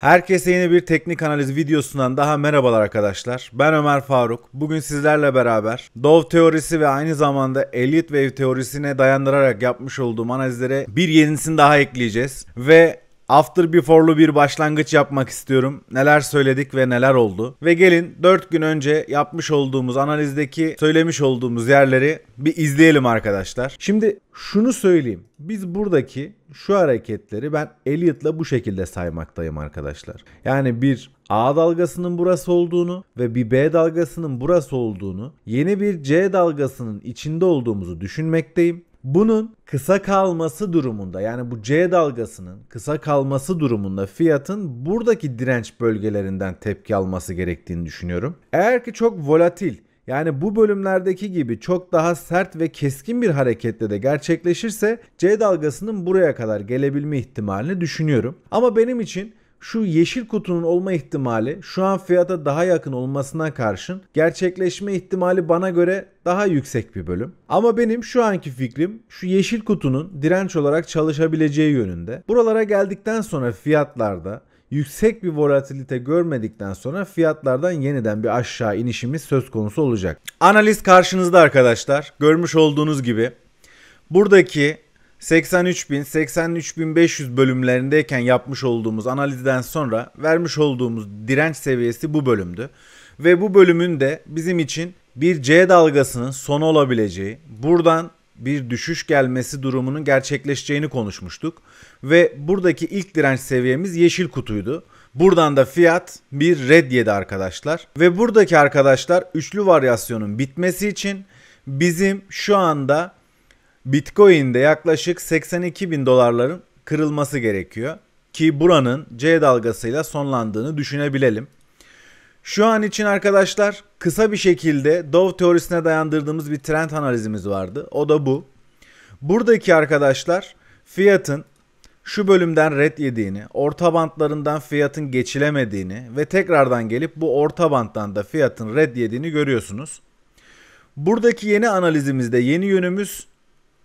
Herkese yeni bir teknik analiz videosundan daha merhabalar arkadaşlar. Ben Ömer Faruk. Bugün sizlerle beraber Dove teorisi ve aynı zamanda Elliott Wave teorisine dayandırarak yapmış olduğum analizlere bir yenisini daha ekleyeceğiz. Ve After Before'lu bir başlangıç yapmak istiyorum. Neler söyledik ve neler oldu. Ve gelin 4 gün önce yapmış olduğumuz analizdeki söylemiş olduğumuz yerleri bir izleyelim arkadaşlar. Şimdi şunu söyleyeyim. Biz buradaki şu hareketleri ben Elliot'la bu şekilde saymaktayım arkadaşlar. Yani bir A dalgasının burası olduğunu ve bir B dalgasının burası olduğunu, yeni bir C dalgasının içinde olduğumuzu düşünmekteyim bunun kısa kalması durumunda yani bu C dalgasının kısa kalması durumunda fiyatın buradaki direnç bölgelerinden tepki alması gerektiğini düşünüyorum. Eğer ki çok volatil yani bu bölümlerdeki gibi çok daha sert ve keskin bir hareketle de gerçekleşirse C dalgasının buraya kadar gelebilme ihtimalini düşünüyorum. Ama benim için şu yeşil kutunun olma ihtimali şu an fiyata daha yakın olmasına karşın gerçekleşme ihtimali bana göre daha yüksek bir bölüm. Ama benim şu anki fikrim şu yeşil kutunun direnç olarak çalışabileceği yönünde. Buralara geldikten sonra fiyatlarda yüksek bir volatilite görmedikten sonra fiyatlardan yeniden bir aşağı inişimiz söz konusu olacak. Analiz karşınızda arkadaşlar. Görmüş olduğunuz gibi buradaki 83.000, 83.500 bölümlerindeyken yapmış olduğumuz analizden sonra vermiş olduğumuz direnç seviyesi bu bölümdü. Ve bu bölümün de bizim için bir C dalgasının son olabileceği, buradan bir düşüş gelmesi durumunun gerçekleşeceğini konuşmuştuk. Ve buradaki ilk direnç seviyemiz yeşil kutuydu. Buradan da fiyat bir red yedi arkadaşlar. Ve buradaki arkadaşlar üçlü varyasyonun bitmesi için bizim şu anda Bitcoin'de yaklaşık 82 bin dolarların kırılması gerekiyor ki buranın C dalgasıyla sonlandığını düşünebilelim. Şu an için arkadaşlar kısa bir şekilde Dow teorisine dayandırdığımız bir trend analizimiz vardı. O da bu. Buradaki arkadaşlar fiyatın şu bölümden red yediğini, orta bantlarından fiyatın geçilemediğini ve tekrardan gelip bu orta banttan da fiyatın red yediğini görüyorsunuz. Buradaki yeni analizimizde yeni yönümüz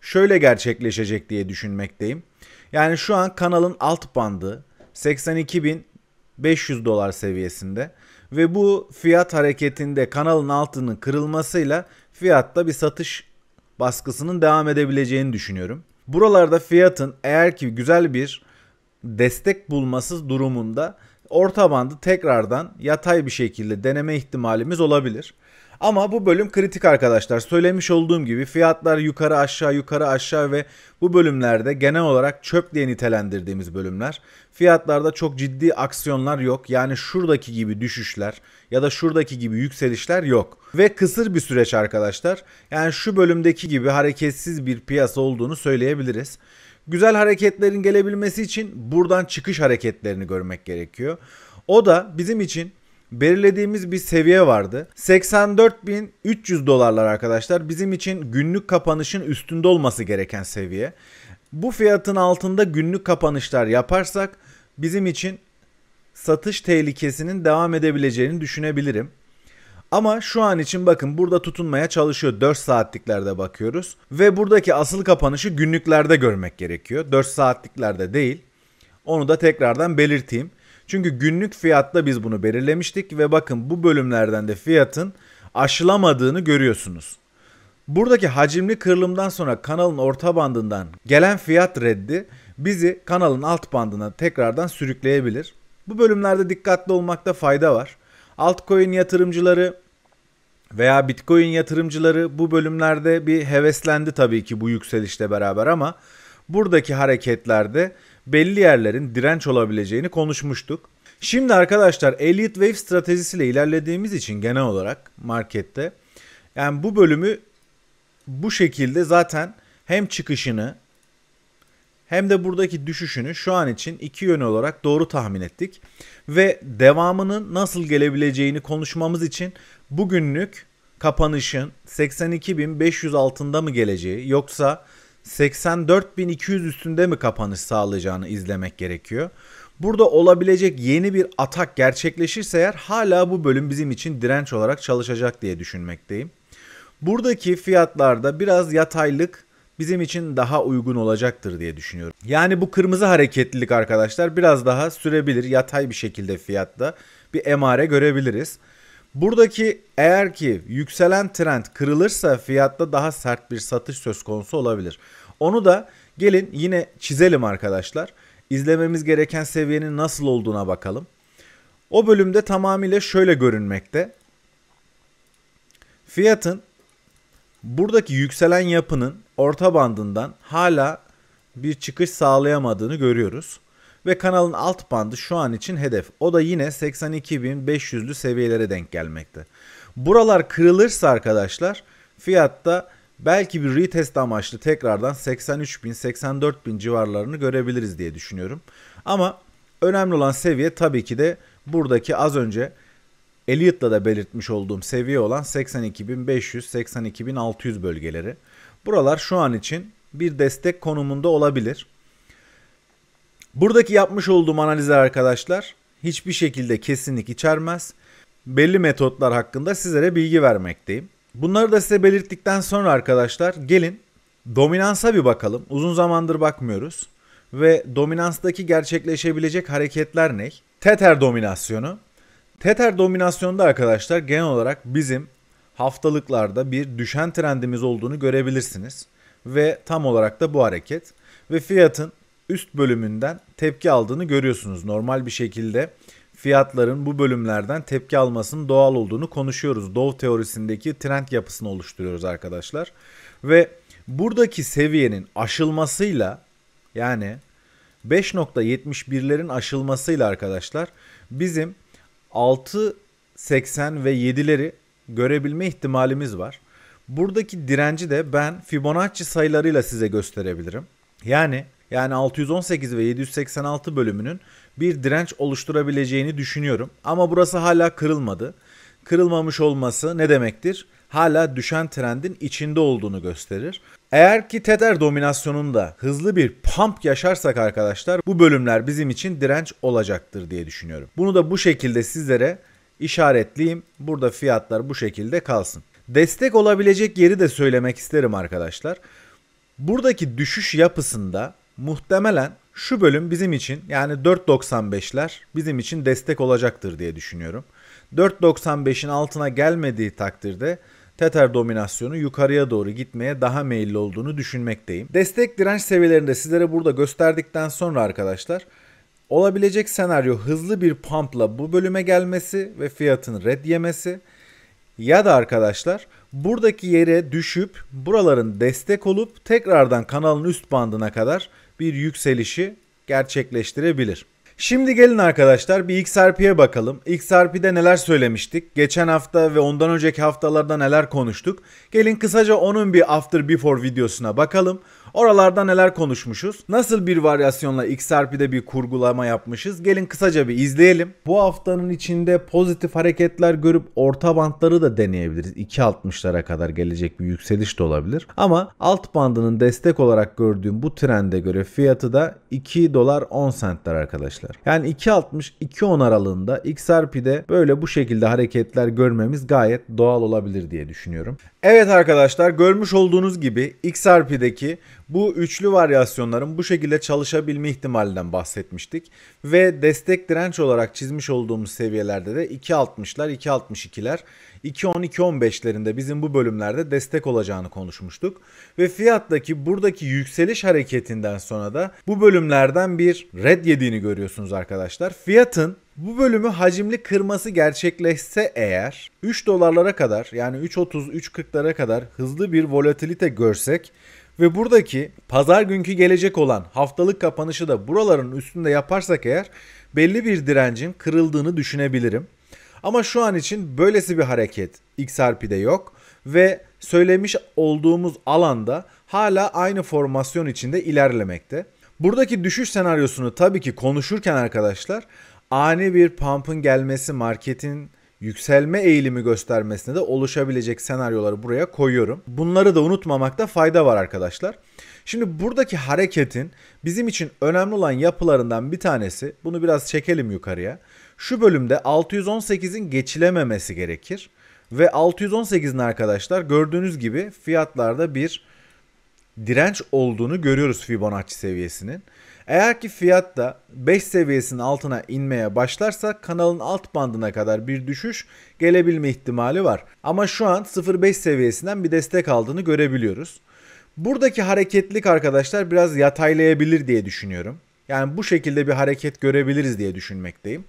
şöyle gerçekleşecek diye düşünmekteyim. Yani şu an kanalın alt bandı 82.500 dolar seviyesinde ve bu fiyat hareketinde kanalın altının kırılmasıyla fiyatta bir satış baskısının devam edebileceğini düşünüyorum. Buralarda fiyatın eğer ki güzel bir destek bulması durumunda orta bandı tekrardan yatay bir şekilde deneme ihtimalimiz olabilir. Ama bu bölüm kritik arkadaşlar. Söylemiş olduğum gibi fiyatlar yukarı aşağı yukarı aşağı ve bu bölümlerde genel olarak çöp diye nitelendirdiğimiz bölümler. Fiyatlarda çok ciddi aksiyonlar yok. Yani şuradaki gibi düşüşler ya da şuradaki gibi yükselişler yok. Ve kısır bir süreç arkadaşlar. Yani şu bölümdeki gibi hareketsiz bir piyasa olduğunu söyleyebiliriz. Güzel hareketlerin gelebilmesi için buradan çıkış hareketlerini görmek gerekiyor. O da bizim için belirlediğimiz bir seviye vardı. 84.300 dolarlar arkadaşlar bizim için günlük kapanışın üstünde olması gereken seviye. Bu fiyatın altında günlük kapanışlar yaparsak bizim için satış tehlikesinin devam edebileceğini düşünebilirim. Ama şu an için bakın burada tutunmaya çalışıyor 4 saatliklerde bakıyoruz. Ve buradaki asıl kapanışı günlüklerde görmek gerekiyor. 4 saatliklerde değil. Onu da tekrardan belirteyim. Çünkü günlük fiyatta biz bunu belirlemiştik ve bakın bu bölümlerden de fiyatın aşılamadığını görüyorsunuz. Buradaki hacimli kırılımdan sonra kanalın orta bandından gelen fiyat reddi bizi kanalın alt bandına tekrardan sürükleyebilir. Bu bölümlerde dikkatli olmakta fayda var. Altcoin yatırımcıları veya Bitcoin yatırımcıları bu bölümlerde bir heveslendi tabii ki bu yükselişle beraber ama buradaki hareketlerde belli yerlerin direnç olabileceğini konuşmuştuk. Şimdi arkadaşlar Elliott Wave stratejisiyle ilerlediğimiz için genel olarak markette yani bu bölümü bu şekilde zaten hem çıkışını hem de buradaki düşüşünü şu an için iki yönü olarak doğru tahmin ettik. Ve devamının nasıl gelebileceğini konuşmamız için bugünlük kapanışın 82.500 altında mı geleceği yoksa 84.200 üstünde mi kapanış sağlayacağını izlemek gerekiyor. Burada olabilecek yeni bir atak gerçekleşirse eğer hala bu bölüm bizim için direnç olarak çalışacak diye düşünmekteyim. Buradaki fiyatlarda biraz yataylık bizim için daha uygun olacaktır diye düşünüyorum. Yani bu kırmızı hareketlilik arkadaşlar biraz daha sürebilir yatay bir şekilde fiyatta bir emare görebiliriz. Buradaki eğer ki yükselen trend kırılırsa fiyatta daha sert bir satış söz konusu olabilir. Onu da gelin yine çizelim arkadaşlar. İzlememiz gereken seviyenin nasıl olduğuna bakalım. O bölümde tamamıyla şöyle görünmekte. Fiyatın buradaki yükselen yapının orta bandından hala bir çıkış sağlayamadığını görüyoruz ve kanalın alt bandı şu an için hedef. O da yine 82.500'lü seviyelere denk gelmekte. Buralar kırılırsa arkadaşlar fiyatta belki bir retest amaçlı tekrardan 83.000-84.000 civarlarını görebiliriz diye düşünüyorum. Ama önemli olan seviye tabii ki de buradaki az önce Elliot'la da belirtmiş olduğum seviye olan 82.500-82.600 bölgeleri. Buralar şu an için bir destek konumunda olabilir. Buradaki yapmış olduğum analizler arkadaşlar hiçbir şekilde kesinlik içermez. Belli metotlar hakkında sizlere bilgi vermekteyim. Bunları da size belirttikten sonra arkadaşlar gelin dominansa bir bakalım. Uzun zamandır bakmıyoruz. Ve dominanstaki gerçekleşebilecek hareketler ne? Tether dominasyonu. Tether dominasyonda arkadaşlar genel olarak bizim haftalıklarda bir düşen trendimiz olduğunu görebilirsiniz. Ve tam olarak da bu hareket. Ve fiyatın üst bölümünden tepki aldığını görüyorsunuz. Normal bir şekilde fiyatların bu bölümlerden tepki almasının doğal olduğunu konuşuyoruz. Dow teorisindeki trend yapısını oluşturuyoruz arkadaşlar. Ve buradaki seviyenin aşılmasıyla yani 5.71'lerin aşılmasıyla arkadaşlar bizim 6.80 ve 7'leri görebilme ihtimalimiz var. Buradaki direnci de ben Fibonacci sayılarıyla size gösterebilirim. Yani yani 618 ve 786 bölümünün bir direnç oluşturabileceğini düşünüyorum. Ama burası hala kırılmadı. Kırılmamış olması ne demektir? Hala düşen trendin içinde olduğunu gösterir. Eğer ki Tether dominasyonunda hızlı bir pump yaşarsak arkadaşlar bu bölümler bizim için direnç olacaktır diye düşünüyorum. Bunu da bu şekilde sizlere işaretleyeyim. Burada fiyatlar bu şekilde kalsın. Destek olabilecek yeri de söylemek isterim arkadaşlar. Buradaki düşüş yapısında muhtemelen şu bölüm bizim için yani 4.95'ler bizim için destek olacaktır diye düşünüyorum. 4.95'in altına gelmediği takdirde Tether dominasyonu yukarıya doğru gitmeye daha meyilli olduğunu düşünmekteyim. Destek direnç seviyelerini de sizlere burada gösterdikten sonra arkadaşlar olabilecek senaryo hızlı bir pumpla bu bölüme gelmesi ve fiyatın red yemesi ya da arkadaşlar buradaki yere düşüp buraların destek olup tekrardan kanalın üst bandına kadar bir yükselişi gerçekleştirebilir. Şimdi gelin arkadaşlar bir XRP'ye bakalım. XRP'de neler söylemiştik? Geçen hafta ve ondan önceki haftalarda neler konuştuk? Gelin kısaca onun bir after before videosuna bakalım. Oralarda neler konuşmuşuz? Nasıl bir varyasyonla XRP'de bir kurgulama yapmışız? Gelin kısaca bir izleyelim. Bu haftanın içinde pozitif hareketler görüp orta bantları da deneyebiliriz. 2.60'lara kadar gelecek bir yükseliş de olabilir. Ama alt bandının destek olarak gördüğüm bu trende göre fiyatı da 2 dolar 10 centler arkadaşlar. Yani 2.60-2.10 aralığında XRP'de böyle bu şekilde hareketler görmemiz gayet doğal olabilir diye düşünüyorum. Evet arkadaşlar görmüş olduğunuz gibi XRP'deki bu üçlü varyasyonların bu şekilde çalışabilme ihtimalinden bahsetmiştik. Ve destek direnç olarak çizmiş olduğumuz seviyelerde de 2.60'lar, 2.62'ler, 212 2.15'lerinde bizim bu bölümlerde destek olacağını konuşmuştuk. Ve fiyattaki buradaki yükseliş hareketinden sonra da bu bölümlerden bir red yediğini görüyorsunuz arkadaşlar. Fiyatın bu bölümü hacimli kırması gerçekleşse eğer 3 dolarlara kadar yani 3.30 3.40'lara kadar hızlı bir volatilite görsek ve buradaki pazar günkü gelecek olan haftalık kapanışı da buraların üstünde yaparsak eğer belli bir direncin kırıldığını düşünebilirim. Ama şu an için böylesi bir hareket XRP'de yok ve söylemiş olduğumuz alanda hala aynı formasyon içinde ilerlemekte. Buradaki düşüş senaryosunu tabii ki konuşurken arkadaşlar ani bir pump'ın gelmesi marketin yükselme eğilimi göstermesine de oluşabilecek senaryoları buraya koyuyorum. Bunları da unutmamakta fayda var arkadaşlar. Şimdi buradaki hareketin bizim için önemli olan yapılarından bir tanesi, bunu biraz çekelim yukarıya. Şu bölümde 618'in geçilememesi gerekir. Ve 618'in arkadaşlar gördüğünüz gibi fiyatlarda bir direnç olduğunu görüyoruz Fibonacci seviyesinin. Eğer ki fiyat da 5 seviyesinin altına inmeye başlarsa kanalın alt bandına kadar bir düşüş gelebilme ihtimali var. Ama şu an 0.5 seviyesinden bir destek aldığını görebiliyoruz. Buradaki hareketlik arkadaşlar biraz yataylayabilir diye düşünüyorum. Yani bu şekilde bir hareket görebiliriz diye düşünmekteyim.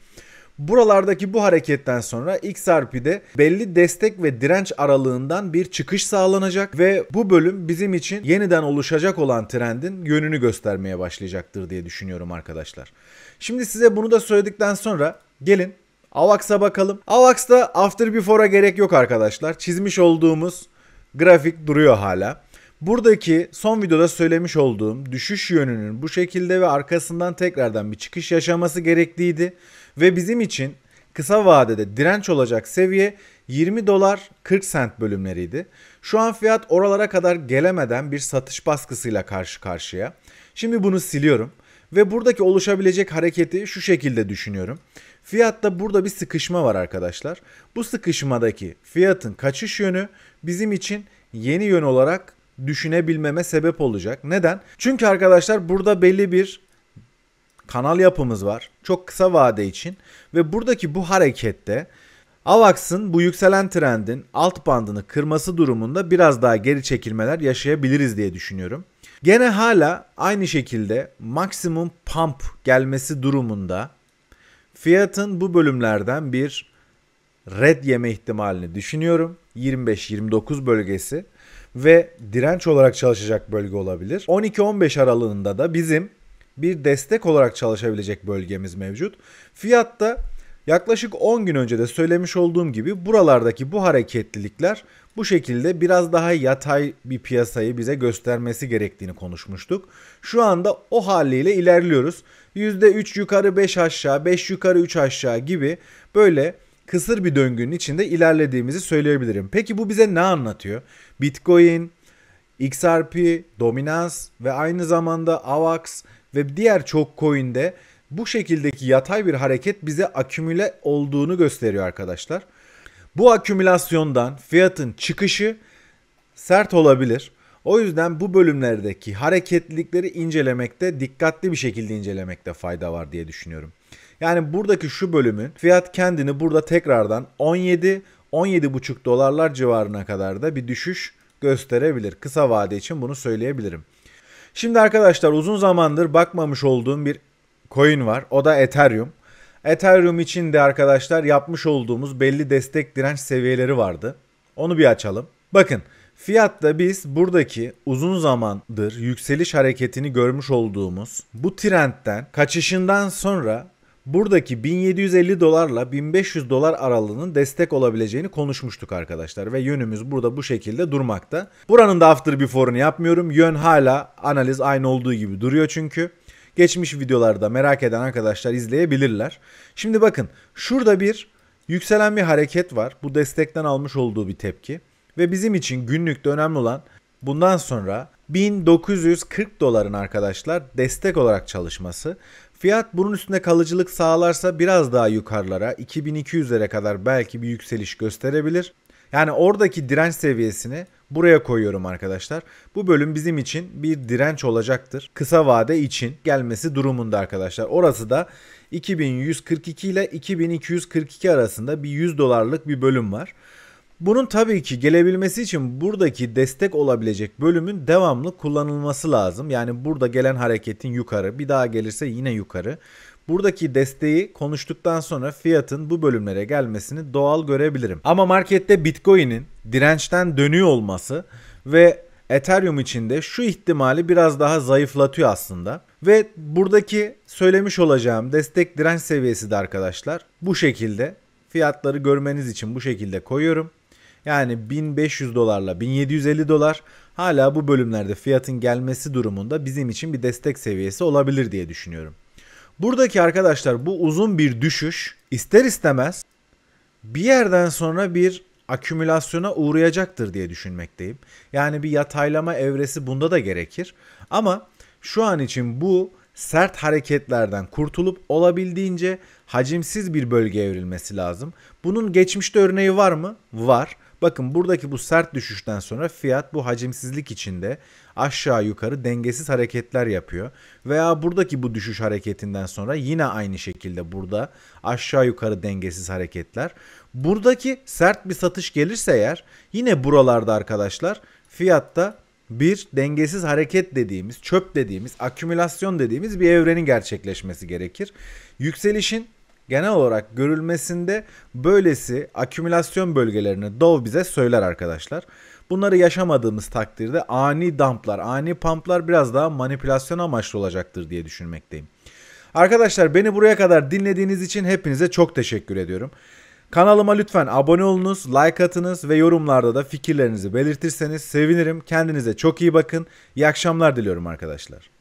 Buralardaki bu hareketten sonra XRP'de belli destek ve direnç aralığından bir çıkış sağlanacak ve bu bölüm bizim için yeniden oluşacak olan trendin yönünü göstermeye başlayacaktır diye düşünüyorum arkadaşlar. Şimdi size bunu da söyledikten sonra gelin AVAX'a bakalım. AVAX'ta after before'a gerek yok arkadaşlar. Çizmiş olduğumuz grafik duruyor hala. Buradaki son videoda söylemiş olduğum düşüş yönünün bu şekilde ve arkasından tekrardan bir çıkış yaşaması gerekliydi ve bizim için kısa vadede direnç olacak seviye 20 dolar 40 sent bölümleriydi. Şu an fiyat oralara kadar gelemeden bir satış baskısıyla karşı karşıya. Şimdi bunu siliyorum ve buradaki oluşabilecek hareketi şu şekilde düşünüyorum. Fiyatta burada bir sıkışma var arkadaşlar. Bu sıkışmadaki fiyatın kaçış yönü bizim için yeni yön olarak düşünebilmeme sebep olacak. Neden? Çünkü arkadaşlar burada belli bir kanal yapımız var. Çok kısa vade için ve buradaki bu harekette AVAX'ın bu yükselen trendin alt bandını kırması durumunda biraz daha geri çekilmeler yaşayabiliriz diye düşünüyorum. Gene hala aynı şekilde maksimum pump gelmesi durumunda fiyatın bu bölümlerden bir red yeme ihtimalini düşünüyorum. 25-29 bölgesi ve direnç olarak çalışacak bölge olabilir. 12-15 aralığında da bizim bir destek olarak çalışabilecek bölgemiz mevcut. Fiyatta yaklaşık 10 gün önce de söylemiş olduğum gibi buralardaki bu hareketlilikler bu şekilde biraz daha yatay bir piyasayı bize göstermesi gerektiğini konuşmuştuk. Şu anda o haliyle ilerliyoruz. %3 yukarı 5 aşağı, 5 yukarı 3 aşağı gibi böyle kısır bir döngünün içinde ilerlediğimizi söyleyebilirim. Peki bu bize ne anlatıyor? Bitcoin, XRP, Dominance ve aynı zamanda AVAX ve diğer çok coin'de bu şekildeki yatay bir hareket bize akümüle olduğunu gösteriyor arkadaşlar. Bu akümülasyondan fiyatın çıkışı sert olabilir. O yüzden bu bölümlerdeki hareketlilikleri incelemekte dikkatli bir şekilde incelemekte fayda var diye düşünüyorum. Yani buradaki şu bölümün fiyat kendini burada tekrardan 17 17,5 dolarlar civarına kadar da bir düşüş gösterebilir. Kısa vade için bunu söyleyebilirim. Şimdi arkadaşlar uzun zamandır bakmamış olduğum bir coin var. O da Ethereum. Ethereum için de arkadaşlar yapmış olduğumuz belli destek direnç seviyeleri vardı. Onu bir açalım. Bakın fiyatta biz buradaki uzun zamandır yükseliş hareketini görmüş olduğumuz bu trendten kaçışından sonra Buradaki 1750 dolarla 1500 dolar aralığının destek olabileceğini konuşmuştuk arkadaşlar ve yönümüz burada bu şekilde durmakta. Buranın da after before'ını yapmıyorum. Yön hala analiz aynı olduğu gibi duruyor çünkü. Geçmiş videolarda merak eden arkadaşlar izleyebilirler. Şimdi bakın şurada bir yükselen bir hareket var. Bu destekten almış olduğu bir tepki. Ve bizim için günlükte önemli olan bundan sonra 1940 doların arkadaşlar destek olarak çalışması Fiyat bunun üstünde kalıcılık sağlarsa biraz daha yukarılara 2200'lere kadar belki bir yükseliş gösterebilir. Yani oradaki direnç seviyesini buraya koyuyorum arkadaşlar. Bu bölüm bizim için bir direnç olacaktır. Kısa vade için gelmesi durumunda arkadaşlar. Orası da 2142 ile 2242 arasında bir 100 dolarlık bir bölüm var. Bunun tabii ki gelebilmesi için buradaki destek olabilecek bölümün devamlı kullanılması lazım. Yani burada gelen hareketin yukarı, bir daha gelirse yine yukarı. Buradaki desteği konuştuktan sonra fiyatın bu bölümlere gelmesini doğal görebilirim. Ama markette Bitcoin'in dirençten dönüyor olması ve Ethereum içinde şu ihtimali biraz daha zayıflatıyor aslında. Ve buradaki söylemiş olacağım destek direnç seviyesi de arkadaşlar bu şekilde. Fiyatları görmeniz için bu şekilde koyuyorum. Yani 1500 dolarla 1750 dolar hala bu bölümlerde fiyatın gelmesi durumunda bizim için bir destek seviyesi olabilir diye düşünüyorum. Buradaki arkadaşlar bu uzun bir düşüş ister istemez bir yerden sonra bir akümülasyona uğrayacaktır diye düşünmekteyim. Yani bir yataylama evresi bunda da gerekir. Ama şu an için bu sert hareketlerden kurtulup olabildiğince hacimsiz bir bölge evrilmesi lazım. Bunun geçmişte örneği var mı? Var. Bakın buradaki bu sert düşüşten sonra fiyat bu hacimsizlik içinde aşağı yukarı dengesiz hareketler yapıyor. Veya buradaki bu düşüş hareketinden sonra yine aynı şekilde burada aşağı yukarı dengesiz hareketler. Buradaki sert bir satış gelirse eğer yine buralarda arkadaşlar fiyatta bir dengesiz hareket dediğimiz, çöp dediğimiz, akümülasyon dediğimiz bir evrenin gerçekleşmesi gerekir. Yükselişin genel olarak görülmesinde böylesi akümülasyon bölgelerini Dow bize söyler arkadaşlar. Bunları yaşamadığımız takdirde ani damplar, ani pumplar biraz daha manipülasyon amaçlı olacaktır diye düşünmekteyim. Arkadaşlar beni buraya kadar dinlediğiniz için hepinize çok teşekkür ediyorum. Kanalıma lütfen abone olunuz, like atınız ve yorumlarda da fikirlerinizi belirtirseniz sevinirim. Kendinize çok iyi bakın. İyi akşamlar diliyorum arkadaşlar.